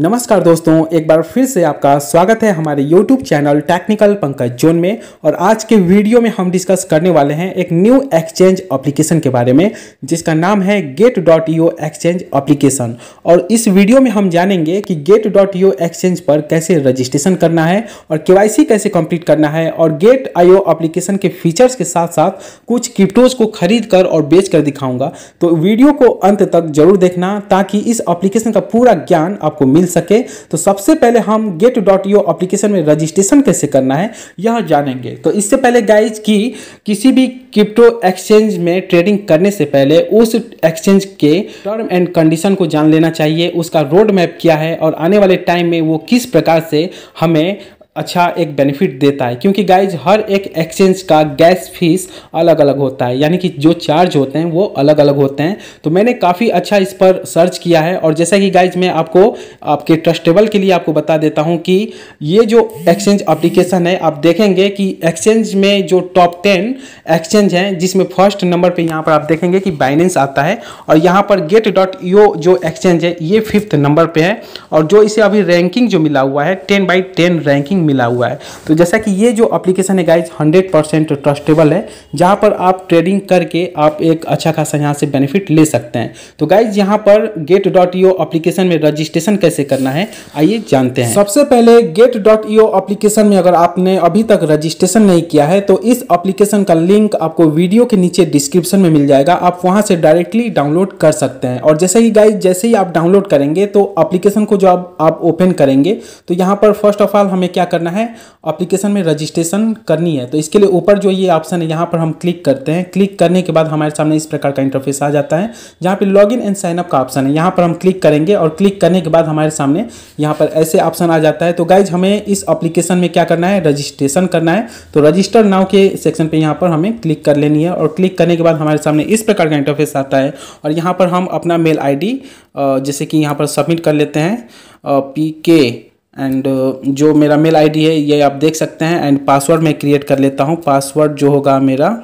नमस्कार दोस्तों एक बार फिर से आपका स्वागत है हमारे YouTube channel technical Pankaj zone में और आज के वीडियो में हम डिस्कस करने वाले हैं एक न्यू एक्सचेंज एप्लीकेशन के बारे में जिसका नाम है Gate dot io exchange application और इस वीडियो में हम जानेंगे कि गेट डॉट ईओ एक्सचेंज पर कैसे रजिस्ट्रेशन करना है और के कैसे कम्प्लीट करना है और गेट आई ओ एप्लीकेशन के फीचर्स के साथ साथ कुछ किप्टोज को खरीद कर और बेच कर दिखाऊंगा तो वीडियो को अंत तक जरूर देखना ताकि इस एप्लीकेशन का पूरा ज्ञान आपको मिल सके तो सबसे पहले हम गेट डॉट यो अप्लीकेशन में रजिस्ट्रेशन कैसे करना है यह जानेंगे तो इससे पहले गाइज कि किसी भी क्रिप्टो एक्सचेंज में ट्रेडिंग करने से पहले उस एक्सचेंज के टर्म एंड कंडीशन को जान लेना चाहिए उसका रोड मैप क्या है और आने वाले टाइम में वो किस प्रकार से हमें अच्छा एक बेनिफिट देता है क्योंकि गाइज हर एक एक्सचेंज का गैस फीस अलग अलग होता है यानी कि जो चार्ज होते हैं वो अलग अलग होते हैं तो मैंने काफ़ी अच्छा इस पर सर्च किया है और जैसा कि गाइज मैं आपको आपके ट्रस्टेबल के लिए आपको बता देता हूँ कि ये जो एक्सचेंज अप्लीकेशन है आप देखेंगे कि एक्सचेंज में जो टॉप टेन एक्सचेंज हैं जिसमें फर्स्ट नंबर पर यहाँ पर आप देखेंगे कि बाइनेंस आता है और यहाँ पर गेट डॉट जो एक्सचेंज है ये फिफ्थ नंबर पर है और जो इसे अभी रैंकिंग जो मिला हुआ है टेन बाई टेन रैंकिंग मिला हुआ है तो जैसा कि ये जो अप्लीकेशन है गाइज हंड्रेड परसेंट ट्रस्टेबल है जहाँ पर आप ट्रेडिंग करके आप एक अच्छा खासा यहाँ से बेनिफिट ले सकते हैं तो गाइज यहाँ पर गेट डॉट e में रजिस्ट्रेशन कैसे करना है आइए जानते हैं सबसे पहले गेट डॉट e में अगर आपने अभी तक रजिस्ट्रेशन नहीं किया है तो इस अप्लीकेशन का लिंक आपको वीडियो के नीचे डिस्क्रिप्शन में मिल जाएगा आप वहाँ से डायरेक्टली डाउनलोड कर सकते हैं और जैसे ही गाइज जैसे ही आप डाउनलोड करेंगे तो अप्लीकेशन को जो आप ओपन करेंगे तो यहाँ पर फर्स्ट ऑफ ऑल हमें क्या करना है अप्लीकेशन में रजिस्ट्रेशन करनी है तो इसके लिए ऊपर जो ये ऑप्शन है यहाँ पर हम क्लिक करते हैं क्लिक करने के बाद हमारे सामने इस प्रकार का इंटरफेस आ जाता है जहाँ पर लॉग इन एंड साइनअप का ऑप्शन है यहाँ पर हम क्लिक करेंगे और क्लिक करने के बाद हमारे सामने यहाँ पर ऐसे ऑप्शन आ जाता है तो गाइज हमें इस अप्लीकेशन में क्या करना है रजिस्ट्रेशन करना है तो रजिस्टर नाव के सेक्शन पर यहाँ पर हमें क्लिक कर लेनी है और क्लिक करने के बाद हमारे सामने इस प्रकार का इंटरफेस आता है और यहाँ पर हम अपना मेल आई जैसे कि यहाँ पर सबमिट कर लेते हैं पी के एंड uh, जो मेरा मेल आईडी है ये आप देख सकते हैं एंड पासवर्ड मैं क्रिएट कर लेता हूँ पासवर्ड जो होगा मेरा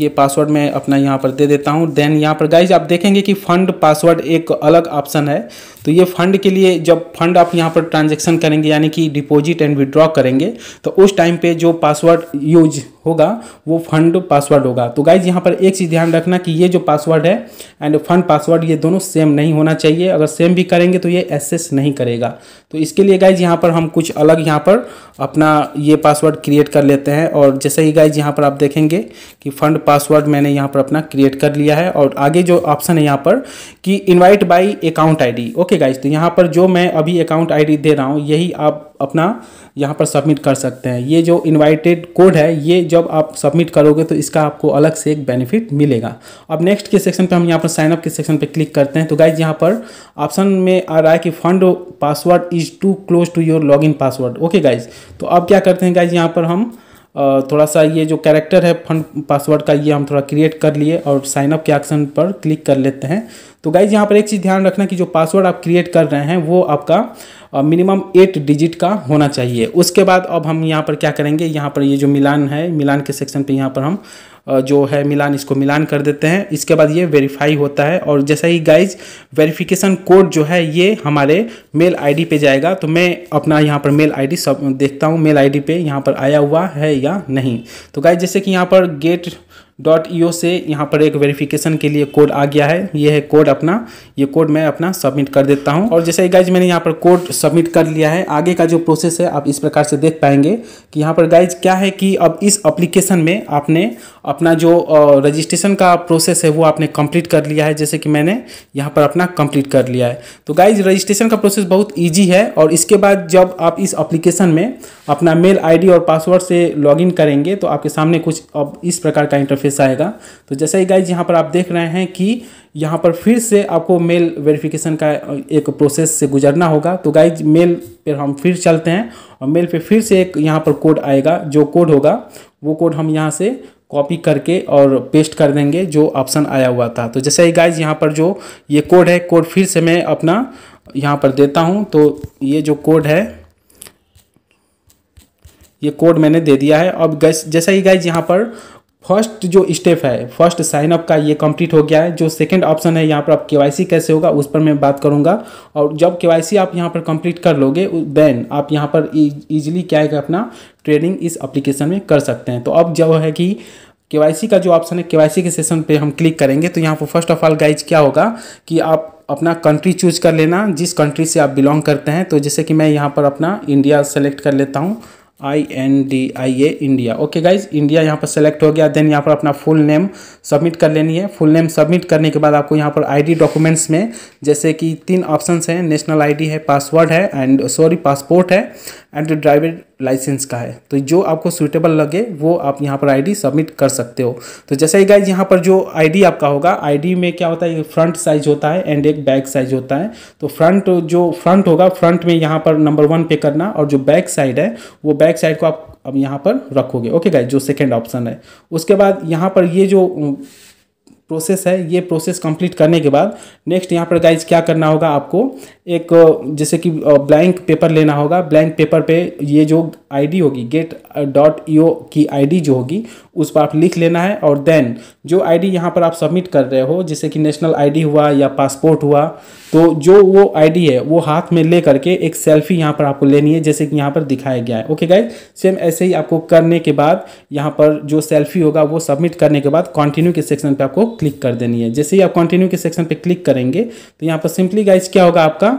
ये पासवर्ड मैं अपना यहाँ पर दे देता हूँ देन यहाँ पर गाइज आप देखेंगे कि फंड पासवर्ड एक अलग ऑप्शन है तो ये फंड के लिए जब फंड आप यहाँ पर ट्रांजेक्शन करेंगे यानी कि डिपॉजिट एंड विड्रॉ करेंगे तो उस टाइम पे जो पासवर्ड यूज होगा वो फंड पासवर्ड होगा तो गाइज यहाँ पर एक चीज़ ध्यान रखना कि ये जो पासवर्ड है एंड फंड पासवर्ड ये दोनों सेम नहीं होना चाहिए अगर सेम भी करेंगे तो ये एसेस नहीं करेगा तो इसके लिए गाइज यहाँ पर हम कुछ अलग यहाँ पर अपना ये पासवर्ड क्रिएट कर लेते हैं और जैसे ही गाइज यहाँ पर आप देखेंगे कि फंड पासवर्ड मैंने यहाँ पर अपना क्रिएट कर लिया है और आगे जो ऑप्शन है यहाँ पर कि invite by account I okay guys तो यहाँ पर जो मैं अभी अकाउंट आई दे रहा हूँ यही आप अपना यहाँ पर सबमिट कर सकते हैं ये जो इनवाइटेड कोड है ये जब आप सबमिट करोगे तो इसका आपको अलग से एक बेनिफिट मिलेगा अब नेक्स्ट के सेक्शन पे हम यहाँ पर साइनअप के सेक्शन पे क्लिक करते हैं तो गाइज यहाँ पर ऑप्शन में आ रहा है कि fund password is too close to your log password okay guys तो अब क्या करते हैं गाइज यहाँ पर हम थोड़ा सा ये जो कैरेक्टर है फंड पासवर्ड का ये हम थोड़ा क्रिएट कर लिए और साइनअप के ऑप्शन पर क्लिक कर लेते हैं तो गाइज यहाँ पर एक चीज़ ध्यान रखना कि जो पासवर्ड आप क्रिएट कर रहे हैं वो आपका मिनिमम एट डिजिट का होना चाहिए उसके बाद अब हम यहाँ पर क्या करेंगे यहाँ पर ये जो मिलान है मिलान के सेक्शन पे यहाँ पर हम जो है मिलान इसको मिलान कर देते हैं इसके बाद ये वेरीफाई होता है और जैसा ही गाइज वेरिफिकेशन कोड जो है ये हमारे मेल आईडी पे जाएगा तो मैं अपना यहाँ पर मेल आईडी सब देखता हूँ मेल आईडी पे यहाँ पर आया हुआ है या नहीं तो गाइज जैसे कि यहाँ पर गेट डॉट ई से यहाँ पर एक वेरिफिकेशन के लिए कोड आ गया है ये है कोड अपना ये कोड मैं अपना सबमिट कर देता हूँ और जैसे गाइज मैंने यहाँ पर कोड सबमिट कर लिया है आगे का जो प्रोसेस है आप इस प्रकार से देख पाएंगे कि यहाँ पर गाइज क्या है कि अब इस अप्लीकेशन में आपने अपना जो रजिस्ट्रेशन का प्रोसेस है वो आपने कम्प्लीट कर लिया है जैसे कि मैंने यहाँ पर अपना कम्प्लीट कर लिया है तो गाइज रजिस्ट्रेशन का प्रोसेस बहुत ईजी है और इसके बाद जब आप इस अप्लीकेशन में अपना मेल आई और पासवर्ड से लॉग करेंगे तो आपके सामने कुछ अब इस प्रकार का इंटरफेस इंटरफेस आएगा तो जैसे ही गाइज यहाँ पर आप देख रहे हैं कि यहाँ पर फिर से आपको मेल वेरिफिकेशन का एक प्रोसेस से गुजरना होगा तो गाइज मेल पर हम फिर चलते हैं और मेल पे फिर से एक यहाँ पर कोड आएगा जो कोड होगा वो कोड हम यहाँ से कॉपी करके और पेस्ट कर देंगे जो ऑप्शन आया हुआ था तो जैसे ही गाइज यहाँ पर जो ये कोड है कोड फिर से मैं अपना यहाँ पर देता हूँ तो ये जो कोड है ये कोड मैंने दे दिया है अब गैस जैसा ही गाइज यहाँ पर फर्स्ट जो स्टेप है फर्स्ट साइन अप का ये कंप्लीट हो गया है जो सेकंड ऑप्शन है यहाँ पर आप केवाईसी कैसे होगा उस पर मैं बात करूँगा और जब केवाईसी आप यहाँ पर कंप्लीट कर लोगे देन आप यहाँ पर इजीली क्या है अपना ट्रेडिंग इस एप्लीकेशन में कर सकते हैं तो अब जब है कि केवाईसी का जो ऑप्शन है के के सेशन पर हम क्लिक करेंगे तो यहाँ पर फर्स्ट ऑफ ऑल गाइज क्या होगा कि आप अपना कंट्री चूज कर लेना जिस कंट्री से आप बिलोंग करते हैं तो जैसे कि मैं यहाँ पर अपना इंडिया सेलेक्ट कर लेता हूँ I N D I A India okay guys India यहाँ पर सेलेक्ट हो गया देन यहाँ पर अपना फुल नेम सबमिट कर लेनी है फुल नेम सबमिट करने के बाद आपको यहाँ पर आईडी डॉक्यूमेंट्स में जैसे कि तीन ऑप्शंस हैं नेशनल आईडी है पासवर्ड है एंड सॉरी पासपोर्ट है एंड ड्राइविंग लाइसेंस का है तो जो आपको सूटेबल लगे वो आप यहाँ पर आईडी सबमिट कर सकते हो तो जैसे ही गाइज यहाँ पर जो आईडी आपका होगा आईडी में क्या होता है फ्रंट साइज होता है एंड एक बैक साइज होता है तो फ्रंट जो फ्रंट होगा फ्रंट में यहाँ पर नंबर वन पे करना और जो बैक साइड है वो बैक साइड को आप अब यहाँ पर रखोगे ओके गाइज जो सेकेंड ऑप्शन है उसके बाद यहाँ पर ये जो प्रोसेस है ये प्रोसेस कंप्लीट करने के बाद नेक्स्ट यहाँ पर गाइज क्या करना होगा आपको एक जैसे कि ब्लैंक पेपर लेना होगा ब्लैंक पेपर पे ये जो आईडी होगी गेट डॉट ई की आईडी जो होगी उस पर आप लिख लेना है और देन जो आईडी यहाँ पर आप सबमिट कर रहे हो जैसे कि नेशनल आईडी हुआ या पासपोर्ट हुआ तो जो वो आईडी है वो हाथ में ले करके एक सेल्फी यहाँ पर आपको लेनी है जैसे कि यहाँ पर दिखाया गया है ओके गाइज सेम ऐसे ही आपको करने के बाद यहाँ पर जो सेल्फी होगा वो सबमिट करने के बाद कंटिन्यू के सेक्शन पर आपको क्लिक कर देनी है जैसे ही आप कंटिन्यू के सेक्शन पर क्लिक करेंगे तो यहाँ पर सिंपली गाइज क्या होगा आपका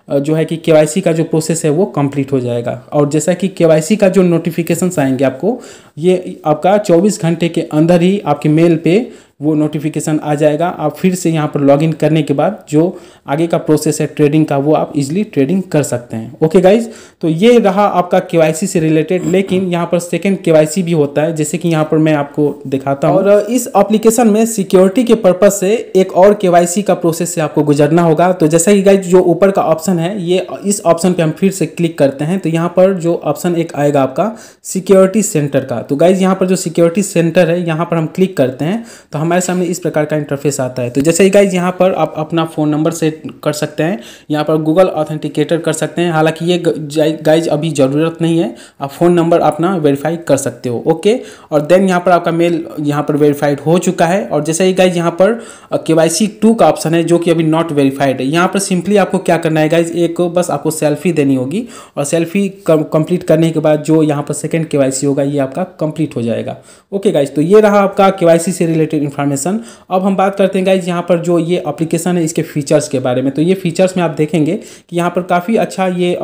जो है कि के का जो प्रोसेस है वो कंप्लीट हो जाएगा और जैसा कि के का जो नोटिफिकेशन आएंगे आपको ये आपका 24 घंटे के अंदर ही आपके मेल पे वो नोटिफिकेशन आ जाएगा आप फिर से यहाँ पर लॉगिन करने के बाद जो आगे का प्रोसेस है ट्रेडिंग का वो आप इजीली ट्रेडिंग कर सकते हैं ओके गाइज तो ये रहा आपका के से रिलेटेड लेकिन यहाँ पर सेकेंड के भी होता है जैसे कि यहाँ पर मैं आपको दिखाता हूँ और इस एप्लीकेशन में सिक्योरिटी के पर्पज से एक और के का प्रोसेस से आपको गुजरना होगा तो जैसा कि गाइज जो ऊपर का ऑप्शन है ये इस ऑप्शन पे हम फिर से क्लिक करते हैं तो यहाँ पर जो ऑप्शन एक आएगा आपका सिक्योरिटी सेंटर का तो गाइज यहाँ पर जो सिक्योरिटी सेंटर है यहाँ पर हम क्लिक करते हैं तो हमारे सामने इस प्रकार का इंटरफेस आता है तो जैसे ही गाइज यहाँ पर आप अपना फ़ोन नंबर सेट कर सकते हैं यहाँ पर गूगल ऑथेंटिकेटर कर सकते हैं हालाँकि ये गाइज अभी ज़रूरत नहीं है आप फ़ोन नंबर अपना वेरीफाई कर सकते हो ओके और देन यहाँ पर आपका मेल यहाँ पर वेरीफाइड हो चुका है और जैसे ही गाइज यहाँ पर के वाई का ऑप्शन है जो कि अभी नॉट वेरीफाइड है यहाँ पर सिंपली आपको क्या करना है गाइज एक बस आपको सेल्फी देनी होगी और सेल्फी कंप्लीट करने के बाद जो यहाँ पर सेकेंड के होगा ये आपका कंप्लीट हो जाएगा ओके गाइज तो ये रहा आपका के से रिलेटेड इन्फॉर्मेशन अब हम बात करते हैं गाइज यहाँ पर जो ये अप्लीकेशन है इसके फीचर्स के बारे में तो ये फीचर्स में आप देखेंगे कि यहाँ पर काफ़ी अच्छा ये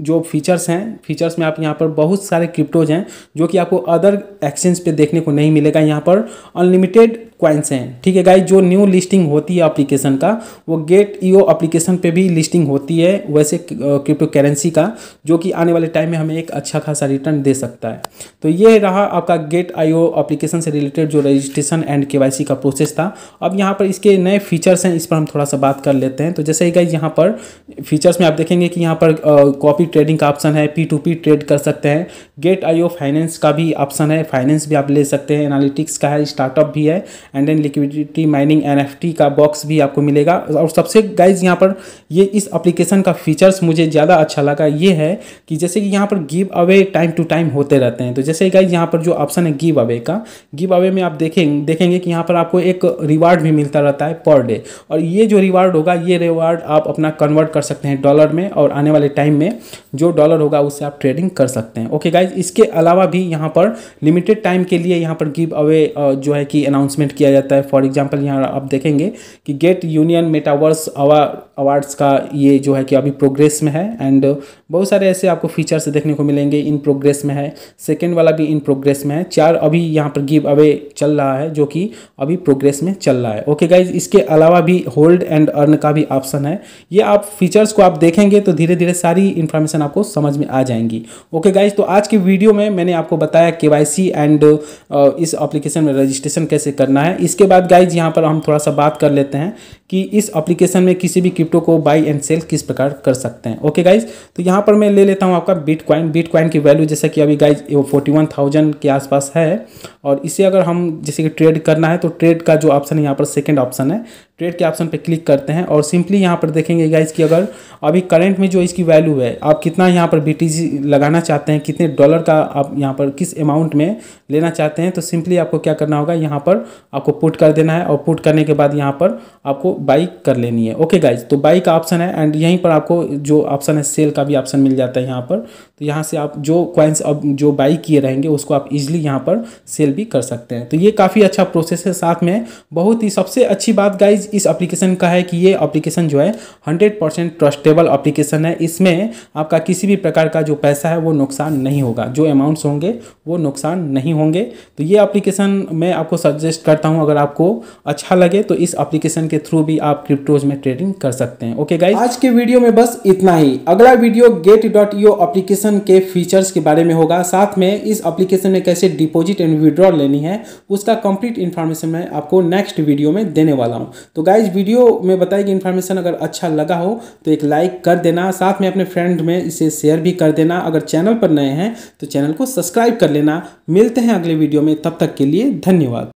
जो फीचर्स हैं फीचर्स में आप यहाँ पर बहुत सारे क्रिप्टोज हैं जो कि आपको अदर एक्सचेंज पे देखने को नहीं मिलेगा यहाँ पर अनलिमिटेड क्वाइंस हैं ठीक है गाई जो न्यू लिस्टिंग होती है एप्लीकेशन का वो गेट ईओ एप्लीकेशन पे भी लिस्टिंग होती है वैसे क्रिप्टो करेंसी का जो कि आने वाले टाइम में हमें एक अच्छा खासा रिटर्न दे सकता है तो ये रहा आपका गेट आई ओ एप्लीकेशन से रिलेटेड जो रजिस्ट्रेशन एंड सी का प्रोसेस था अब यहाँ पर इसके नए फीचर्स हैं इस पर हम थोड़ा सा बात कर लेते हैं तो जैसे ही गाई यहाँ पर फीचर्स में आप देखेंगे कि यहाँ पर कॉपी ट्रेडिंग का ऑप्शन है पी टू पी ट्रेड कर सकते हैं गेट आई ओ फाइनेंस का भी ऑप्शन है फाइनेंस भी आप ले सकते हैं एनालिटिक्स का है स्टार्टअप भी है and then liquidity mining N F T का बॉक्स भी आपको मिलेगा और सबसे गाइज यहाँ पर ये इस अप्लीकेशन का फीचर्स मुझे ज़्यादा अच्छा लगा ये है कि जैसे कि यहाँ पर giveaway time to time होते रहते हैं तो जैसे गाइज यहाँ पर जो ऑप्शन है गिव अवे का गिव अवे में आप देखें देखेंगे कि यहाँ पर आपको एक रिवार्ड भी मिलता रहता है पर डे और ये जो रिवार्ड होगा ये रिवार्ड आप अपना कन्वर्ट कर सकते हैं डॉलर में और आने वाले टाइम में जो डॉलर होगा उससे आप ट्रेडिंग कर सकते हैं ओके गाइज इसके अलावा भी यहाँ पर लिमिटेड टाइम के लिए यहाँ पर गिव अवे जो है कि अनाउंसमेंट किया जाता है फॉर एग्जाम्पल यहाँ आप देखेंगे कि गेट यूनियन मेटावर्स अवार्ड्स का ये जो है कि अभी प्रोग्रेस में है एंड बहुत सारे ऐसे आपको फीचर्स देखने को मिलेंगे इन प्रोग्रेस में है सेकेंड वाला भी इन प्रोग्रेस में है चार अभी यहाँ पर गिव अवे चल रहा है जो कि अभी प्रोग्रेस में चल रहा है ओके गाइज इसके अलावा भी होल्ड एंड अर्न का भी ऑप्शन है ये आप फीचर्स को आप देखेंगे तो धीरे धीरे सारी इन्फॉर्मेशन इन्फॉर्मेशन आपको समझ में आ जाएंगी ओके गाइज तो आज के वीडियो में मैंने आपको बताया के एंड uh, इस अप्लीकेशन में रजिस्ट्रेशन कैसे करना है इसके बाद गाइज यहाँ पर हम थोड़ा सा बात कर लेते हैं कि इस अप्लीकेशन में किसी भी क्रिप्टो को बाई एंड सेल किस प्रकार कर सकते हैं ओके गाइज तो यहाँ पर मैं ले लेता हूँ आपका बिटकॉइन बिटकॉइन की वैल्यू जैसा कि अभी गाइज वो फोर्टी वन थाउजेंड के आसपास है और इसे अगर हम जैसे कि ट्रेड करना है तो ट्रेड का जो ऑप्शन है यहाँ पर सेकेंड ऑप्शन है ट्रेड के ऑप्शन पे क्लिक करते हैं और सिंपली यहाँ पर देखेंगे गाइज कि अगर अभी करंट में जो इसकी वैल्यू है आप कितना यहाँ पर बी लगाना चाहते हैं कितने डॉलर का आप यहाँ पर किस अमाउंट में लेना चाहते हैं तो सिंपली आपको क्या करना होगा यहाँ पर आपको पुट कर देना है और पुट करने के बाद यहाँ पर आपको बाइक कर लेनी है ओके गाइज तो बाई का ऑप्शन है एंड यहीं पर आपको जो ऑप्शन है सेल का भी ऑप्शन मिल जाता है यहाँ पर तो यहाँ से आप जो क्वाइंस अब जो बाई किए रहेंगे उसको आप इजिली यहाँ पर सेल भी कर सकते हैं तो ये काफ़ी अच्छा प्रोसेस है साथ में बहुत ही सबसे अच्छी बात गाइज इस एप्लीकेशन का है कि ये एप्लीकेशन जो है 100% परसेंट ट्रस्टेबल एप्लीकेशन है इसमें आपका किसी भी प्रकार का जो पैसा है वो नुकसान नहीं होगा जो अमाउंट्स होंगे वो नुकसान नहीं होंगे तो ये एप्लीकेशन मैं आपको सजेस्ट करता हूँ अगर आपको अच्छा लगे तो इस अप्लीकेशन के थ्रू भी आप क्रिप्टोज में ट्रेडिंग कर सकते हैं ओके गाइज आज के वीडियो में बस इतना ही अगला वीडियो गेट डॉट एप्लीकेशन के फीचर्स के बारे में होगा साथ में इस एप्लीकेशन में कैसे डिपॉजिट एंड विड्रॉल लेनी है उसका कंप्लीट इन्फॉर्मेशन मैं आपको नेक्स्ट वीडियो में देने वाला हूं तो तो गाइज वीडियो में बताई गई इन्फॉर्मेशन अगर अच्छा लगा हो तो एक लाइक कर देना साथ में अपने फ्रेंड में इसे शेयर भी कर देना अगर चैनल पर नए हैं तो चैनल को सब्सक्राइब कर लेना मिलते हैं अगले वीडियो में तब तक के लिए धन्यवाद